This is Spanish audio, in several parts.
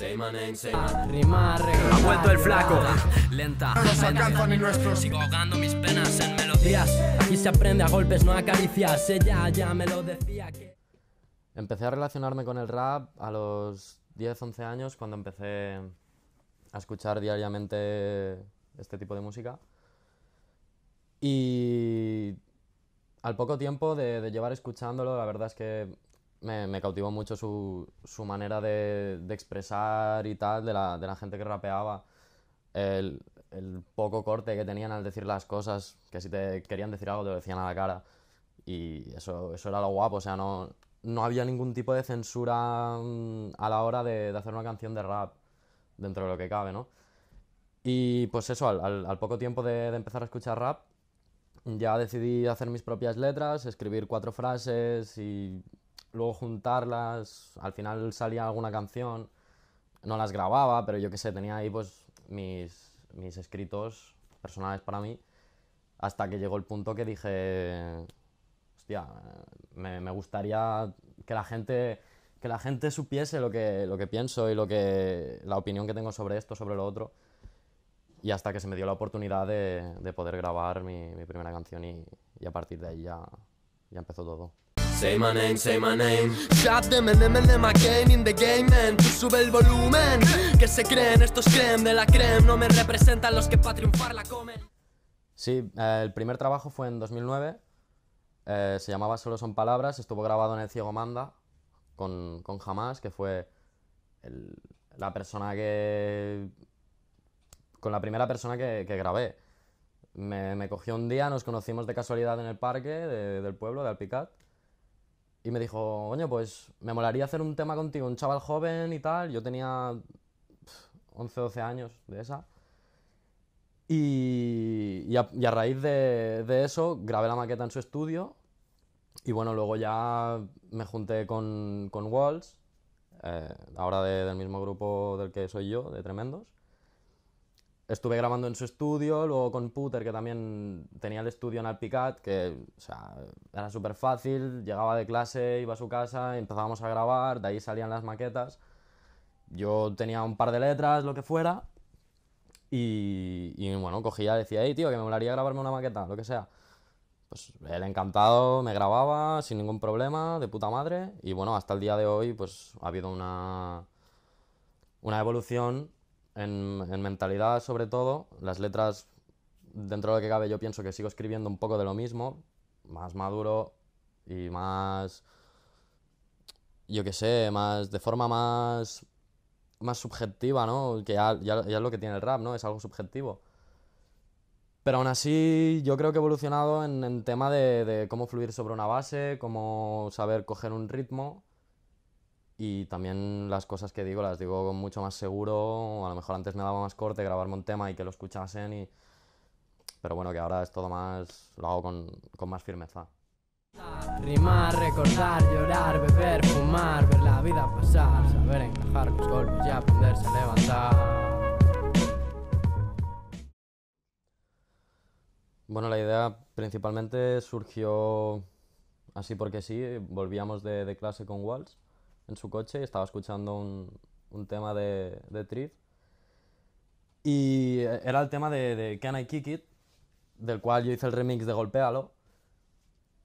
Say my name, say Ha vuelto el flaco. Lenta. No nos alcanza ni nuestro. Sigo ahogando mis penas en melodías. Aquí se aprende a golpes, no a caricias. Ella ya me lo decía que. Empecé a relacionarme con el rap a los 10, 11 años cuando empecé a escuchar diariamente este tipo de música. Y al poco tiempo de, de llevar escuchándolo, la verdad es que me, cautivó mucho su, manera de, expresar y tal, de la, gente que rapeaba. El, poco corte que tenían al decir las cosas, que si te querían decir algo te lo decían a la cara. Y eso, eso era lo guapo, o sea, no, no había ningún tipo de censura mm, a la hora de, hacer una canción de rap, dentro de lo que cabe, ¿no? Y pues eso, al, poco tiempo de, empezar a escuchar rap, ya decidí hacer mis propias letras, escribir cuatro frases y luego juntarlas, al final salía alguna canción, no las grababa, pero yo qué sé, tenía ahí pues mis, mis escritos personales para mí, hasta que llegó el punto que dije, hostia, me, gustaría que la gente que la gente supiese lo que, lo que pienso y lo que, la opinión que tengo sobre esto, sobre lo otro. Y hasta que se me dio la oportunidad de, poder grabar mi, primera canción y, a partir de ahí ya empezó todo. Say my name, say my name. Shot them and them and them again in the game, man. sube el volumen. Que se creen, estos creen de la creme. No me representan los que para triunfar la comen. Sí, eh, el primer trabajo fue en 2009. Eh, se llamaba Solo son palabras. Estuvo grabado en El Ciego Manda con, con Jamás, que fue el, la persona que. con la primera persona que, que grabé. Me, me, cogió un día, nos conocimos de casualidad en el parque de, del pueblo, de Alpicat y me dijo, coño, pues me molaría hacer un tema contigo, un chaval joven y tal. Yo tenía 11, 12 años de esa. Y, a, raíz de, eso grabé la maqueta en su estudio. Y bueno, luego ya me junté con, con Walls, eh, ahora del mismo grupo del que soy yo, de Tremendos estuve grabando en su estudio, luego con Puter, que también tenía el estudio en Alpicat, que era súper fácil, llegaba de clase, iba a su casa, empezábamos a grabar, de ahí salían las maquetas. Yo tenía un par de letras, lo que fuera, y, bueno, cogía, decía, hey tío, que me molaría grabarme una maqueta, lo que sea. Pues él encantado, me grababa sin ningún problema, de puta madre, y bueno, hasta el día de hoy, pues ha habido una, una evolución en, mentalidad sobre todo, las letras, dentro de lo que cabe, yo pienso que sigo escribiendo un poco de lo mismo, más maduro y más, yo qué sé, más de forma más, más subjetiva, ¿no? Que ya, es lo que tiene el rap, ¿no? Es algo subjetivo. Pero aún así, yo creo que he evolucionado en, tema de, cómo fluir sobre una base, cómo saber coger un ritmo y también las cosas que digo las digo con mucho más seguro, a lo mejor antes me daba más corte grabarme un tema y que lo escuchasen y... Pero bueno, que ahora es todo más, lo hago con, con más firmeza. Rimar, recordar, llorar, beber, fumar, ver la vida pasar, saber encajar los golpes y aprenderse a levantar. Bueno, la idea principalmente surgió así porque sí, volvíamos de, de clase con Walls en su coche y estaba escuchando un, un tema de, de Trip. Y era el tema de, de, Can I Kick It, del cual yo hice el remix de Golpéalo.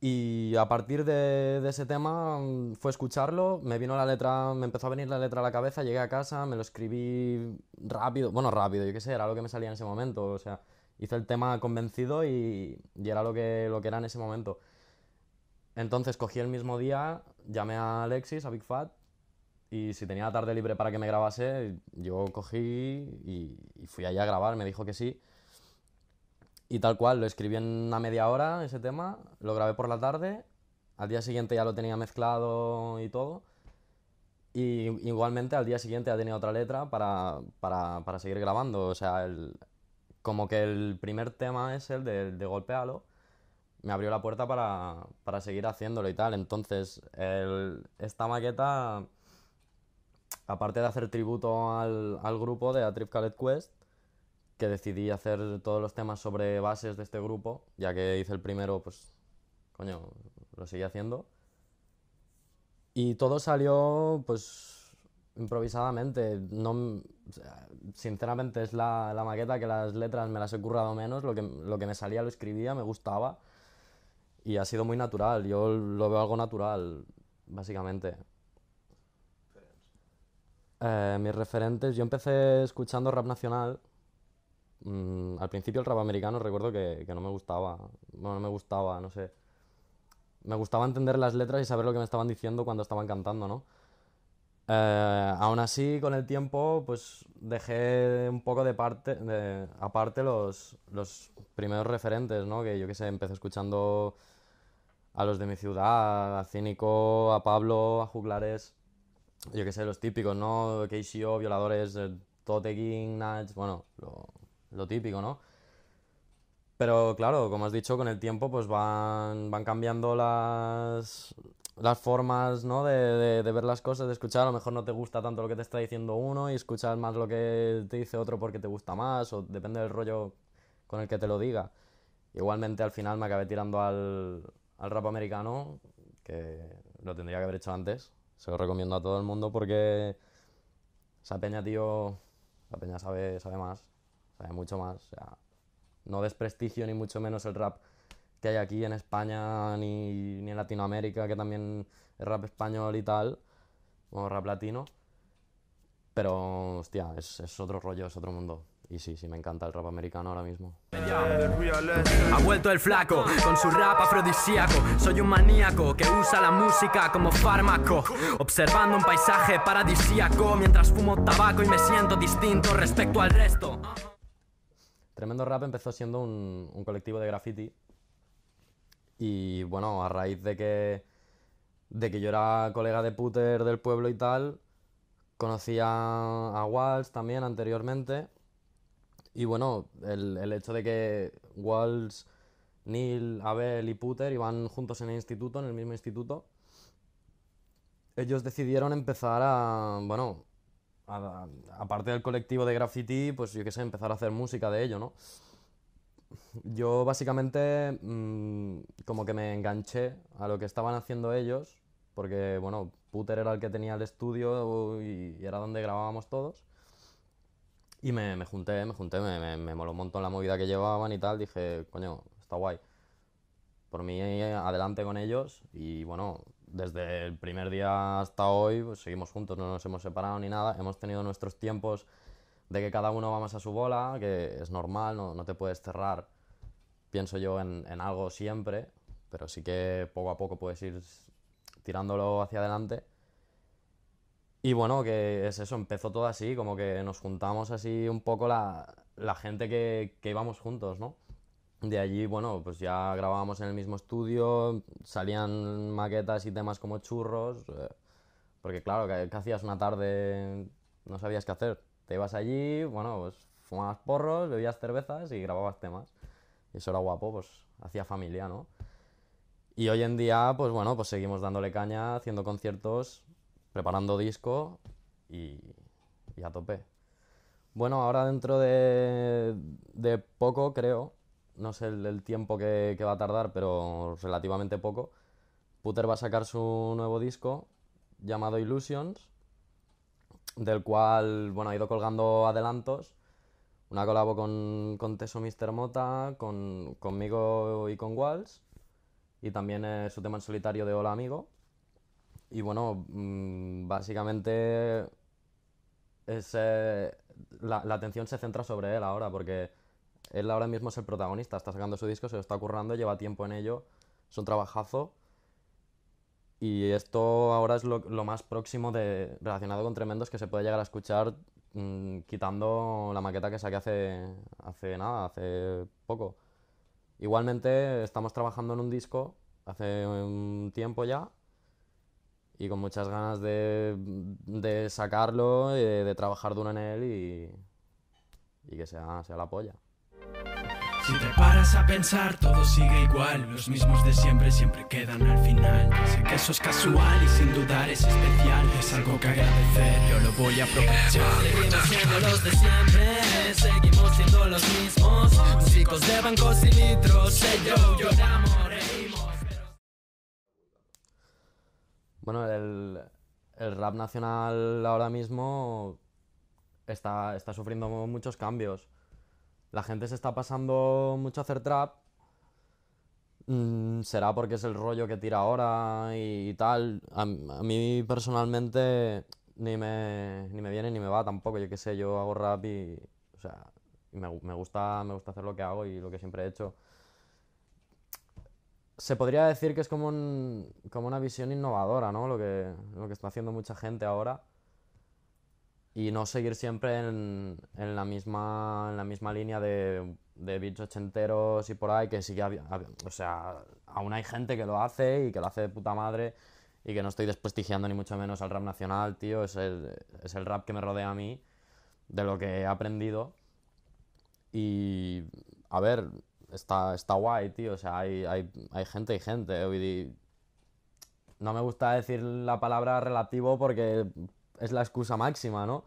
Y a partir de, de, ese tema mm, fue escucharlo, me vino la letra, me empezó a venir la letra a la cabeza, llegué a casa, me lo escribí rápido, bueno, rápido, yo qué sé, era lo que me salía en ese momento, o sea, hice el tema convencido y, y era lo que, lo que era en ese momento. Entonces cogí el mismo día, llamé a Alexis, a Big Fat, y si tenía tarde libre para que me grabase, yo cogí y, fui allá a grabar, me dijo que sí. Y tal cual, lo escribí en una media hora ese tema, lo grabé por la tarde, al día siguiente ya lo tenía mezclado y todo. Y igualmente al día siguiente ya tenía otra letra para, seguir grabando. O sea, como que el primer tema es el de, de me abrió la puerta para, seguir haciéndolo y tal. Entonces, esta maqueta, aparte de hacer tributo al, grupo de Atrip Caled Quest, que decidí hacer todos los temas sobre bases de este grupo, ya que hice el primero, pues, coño, lo seguí haciendo. Y todo salió, pues, improvisadamente. No, sinceramente es la, maqueta que las letras me las he currado menos, lo que, lo que me salía lo escribía, me gustaba y ha sido muy natural. Yo lo veo algo natural, básicamente. Eh, mis referentes, yo empecé escuchando rap nacional. Mm, al principio el rap americano recuerdo que, que, no me gustaba. no me gustaba, no sé. Me gustaba entender las letras y saber lo que me estaban diciendo cuando estaban cantando, ¿no? Eh, aún así, con el tiempo, pues dejé un poco de parte, de, aparte los, los primeros referentes, ¿no? Que yo qué sé, empecé escuchando a los de mi ciudad, a Cínico, a Pablo, a Juglares, yo qué sé, los típicos, ¿no? KCO, Violadores, eh, Toteking, Nats bueno, lo, típico, ¿no? Pero claro, como has dicho, con el tiempo pues van, van cambiando las, las formas, ¿no? De, de ver las cosas, de escuchar, a lo mejor no te gusta tanto lo que te está diciendo uno y escuchas más lo que te dice otro porque te gusta más o depende del rollo con el que te lo diga. Igualmente al final me acabé tirando al, al rap americano, que lo tendría que haber hecho antes. Se lo recomiendo a todo el mundo porque esa peña, tío, la peña sabe, sabe más, sabe mucho más. O sea, no desprestigio ni mucho menos el rap que hay aquí en España ni, ni en Latinoamérica, que también es rap español y tal, o rap latino pero, hostia, es, otro rollo, es otro mundo. Y sí, sí, me encanta el rap americano ahora mismo. Ha vuelto el flaco con su rap afrodisíaco. Soy un maníaco que usa la música como fármaco. Observando un paisaje paradisíaco mientras fumo tabaco y me siento distinto respecto al resto. Tremendo Rap empezó siendo un, un colectivo de graffiti. Y bueno, a raíz de que, de que yo era colega de puter del pueblo y tal, Conocía a Walsh también anteriormente. Y bueno, el, hecho de que Walsh, Neil, Abel y Puter iban juntos en el instituto, en el mismo instituto, ellos decidieron empezar a, bueno, aparte del colectivo de graffiti, pues yo qué sé, empezar a hacer música de ello, ¿no? Yo básicamente mm, como que me enganché a lo que estaban haciendo ellos porque bueno, Puter era el que tenía el estudio y, era donde grabábamos todos. Y me, me junté, me junté, me, me, moló un montón la movida que llevaban y tal, dije, coño, está guay. Por mí adelante con ellos y bueno, desde el primer día hasta hoy pues, seguimos juntos, no nos hemos separado ni nada, hemos tenido nuestros tiempos de que cada uno va más a su bola, que es normal, no, no te puedes cerrar, pienso yo, en, en algo siempre, pero sí que poco a poco puedes ir tirándolo hacia adelante. Y bueno, que es eso, empezó todo así, como que nos juntamos así un poco la, gente que, que, íbamos juntos, ¿no? De allí, bueno, pues ya grabábamos en el mismo estudio, salían maquetas y temas como churros, eh, porque claro, que, que, hacías una tarde, no sabías qué hacer. Te ibas allí, bueno, pues fumabas porros, bebías cervezas y grababas temas. Y eso era guapo, pues hacía familia, ¿no? Y hoy en día, pues bueno, pues seguimos dándole caña, haciendo conciertos, preparando disco y, a tope. Bueno, ahora dentro de, poco, creo, no sé el, tiempo que, va a tardar, pero relativamente poco, Puter va a sacar su nuevo disco llamado Illusions, del cual, bueno, ha ido colgando adelantos. Una colabo con, Teso Mr. Mota, con, conmigo y con Walls y también su tema en solitario de Hola Amigo. Y bueno, mm, básicamente la, atención se centra sobre él ahora, porque él ahora mismo es el protagonista, está sacando su disco, se lo está currando, lleva tiempo en ello, es un trabajazo. Y esto ahora es lo, más próximo de, relacionado con Tremendos que se puede llegar a escuchar mm, quitando la maqueta que saqué hace, hace nada, hace poco. Igualmente estamos trabajando en un disco hace un tiempo ya y con muchas ganas de, sacarlo, de, eh, de, trabajar duro en él y, que sea, sea la polla. Si te paras a pensar, todo sigue igual. Los mismos de siempre siempre quedan al final. Sé que eso es casual y sin dudar es especial. Es algo que agradecer, yo lo voy a aprovechar. Seguimos eh, siendo los de siempre, seguimos siendo los mismos. Músicos de bancos y litros, yo lloramos, reímos. Bueno, el, el rap nacional ahora mismo está, está sufriendo muchos cambios la gente se está pasando mucho a hacer trap. Mm, será porque es el rollo que tira ahora y, tal. A, mí personalmente ni me, ni me viene ni me va tampoco. Yo qué sé, yo hago rap y. O sea, me, me, gusta, me gusta hacer lo que hago y lo que siempre he hecho. Se podría decir que es como, un, como una visión innovadora, ¿no? Lo que, lo que está haciendo mucha gente ahora y no seguir siempre en, en, la, misma, en la misma línea de, de beats ochenteros y por ahí, que sigue, o sea, aún hay gente que lo hace y que lo hace de puta madre y que no estoy desprestigiando ni mucho menos al rap nacional, tío, es el, es el rap que me rodea a mí, de lo que he aprendido y, a ver, está, está guay, tío, o sea, hay, hay, hay gente y gente, eh. no me gusta decir la palabra relativo porque es la excusa máxima, ¿no?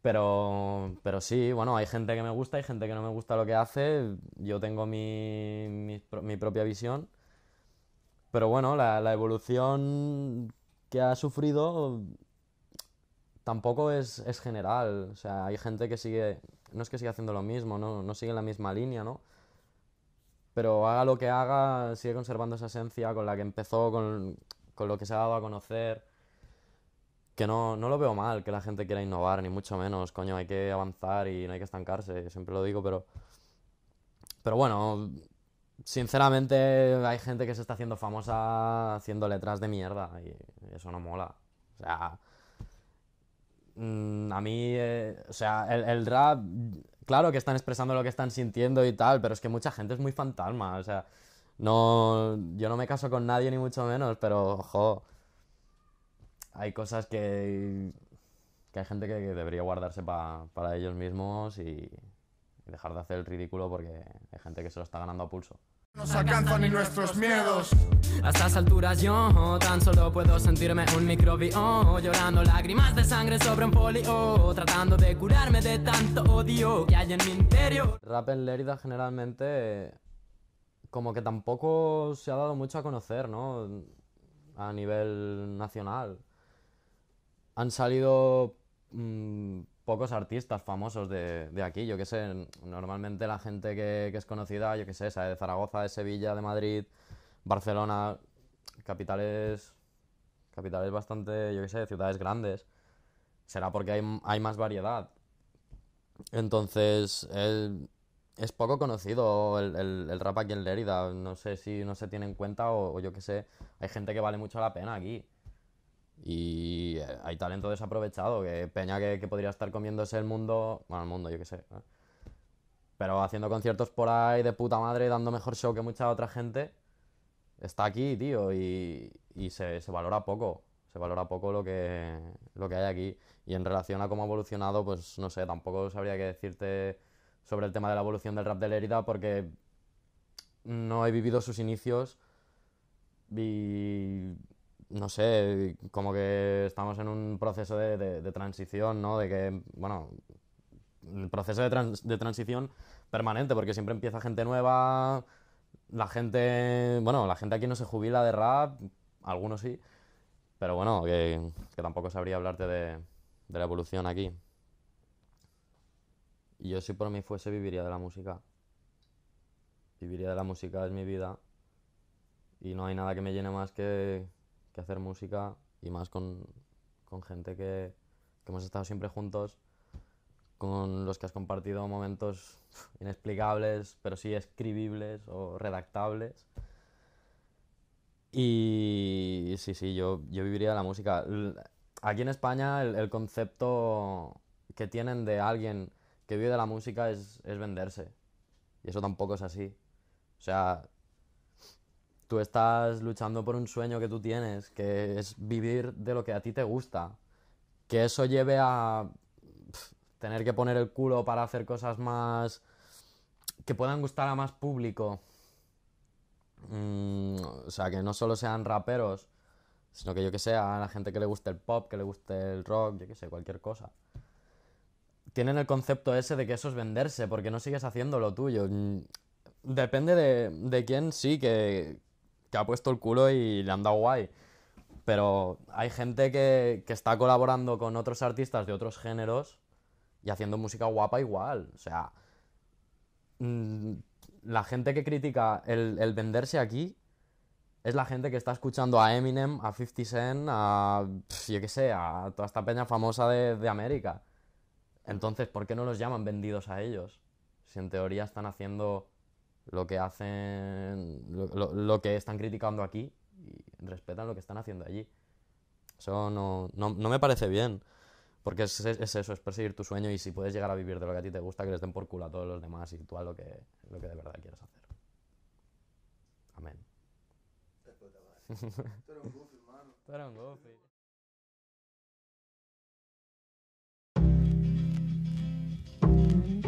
Pero, pero sí, bueno, hay gente que me gusta, hay gente que no me gusta lo que hace, yo tengo mi, mi, propia visión, pero bueno, la, evolución que ha sufrido tampoco es, es, general, o sea, hay gente que sigue, no es que siga haciendo lo mismo, no, no sigue la misma línea, ¿no? Pero haga lo que haga, sigue conservando esa esencia con la que empezó, con, con lo que se ha dado a conocer que no, lo veo mal que la gente quiera innovar, ni mucho menos, coño, hay que avanzar y no hay que estancarse, siempre lo digo, pero... Pero bueno, sinceramente hay gente que se está haciendo famosa haciendo letras de mierda y eso no mola. O sea, mm, a mí, eh, o sea, el, rap, claro que están expresando lo que están sintiendo y tal, pero es que mucha gente es muy fantasma, o sea, no, yo no me caso con nadie ni mucho menos, pero, ojo hay cosas que, que hay gente que, debería guardarse para ellos mismos y, dejar de hacer el ridículo porque hay gente que se lo está ganando a pulso nos alcanzan ni nuestros miedos. A estas alturas yo tan solo puedo sentirme un microbio, llorando lágrimas de sangre sobre un polio, tratando de curarme de tanto odio que hay en mi interior. Rap en Lérida generalmente como que tampoco se ha dado mucho a conocer, ¿no? A nivel nacional han salido mm, pocos artistas famosos de, aquí. Yo que sé, normalmente la gente que, es conocida, yo que sé, de Zaragoza, de Sevilla, de Madrid, Barcelona, capitales, capitales bastante, yo que sé, ciudades grandes. Será porque hay, más variedad. Entonces, es poco conocido el, rap aquí en Lérida. No sé si no se tiene en cuenta o, o yo que sé, hay gente que vale mucho la pena aquí. Y eh, hay talento desaprovechado, que Peña que, podría estar comiéndose el mundo, bueno, el mundo, yo qué sé. Pero haciendo conciertos por ahí de puta madre, dando mejor show que mucha otra gente, está aquí, tío, y, y se, se, valora poco. Se valora poco lo que, lo que hay aquí. Y en relación a cómo ha evolucionado, pues no sé, tampoco sabría qué decirte sobre el tema de la evolución del rap de Lérida, porque no he vivido sus inicios y no sé, como que estamos en un proceso de, transición, ¿no? De que, bueno, el proceso de, de, transición permanente, porque siempre empieza gente nueva, la gente, bueno, la gente aquí no se jubila de rap, algunos sí, pero bueno, que, que tampoco sabría hablarte de, de la evolución aquí. Y yo si por mí fuese viviría de la música. Viviría de la música, es mi vida. Y no hay nada que me llene más que, hacer música y más con, gente que, que, hemos estado siempre juntos, con los que has compartido momentos inexplicables, pero sí escribibles o redactables. Y sí, sí, yo, yo viviría la música. Aquí en España el, concepto que tienen de alguien que vive de la música es, es venderse. Y eso tampoco es así. O sea, tú estás luchando por un sueño que tú tienes, que es vivir de lo que a ti te gusta. Que eso lleve a tener que poner el culo para hacer cosas más que puedan gustar a más público. Mm, o sea, que no solo sean raperos, sino que yo que sé, a la gente que le guste el pop, que le guste el rock, yo que sé, cualquier cosa. Tienen el concepto ese de que eso es venderse, porque no sigues haciendo lo tuyo. Mm, depende de quién sí, que, que ha puesto el culo y le han dado guay. Pero hay gente que, está colaborando con otros artistas de otros géneros y haciendo música guapa igual. O sea, mm, la gente que critica el, venderse aquí es la gente que está escuchando a Eminem, a 50 Cent, a yo qué sé, a toda esta peña famosa de, de América. Entonces, ¿por qué no los llaman vendidos a ellos? Si en teoría están haciendo lo que hacen, lo, que están criticando aquí y respetan lo que están haciendo allí. Eso no, me parece bien, porque es, eso, es perseguir tu sueño y si puedes llegar a vivir de lo que a ti te gusta, que les den por culo a todos los demás y tú a lo que, lo que de verdad quieres hacer. Amén.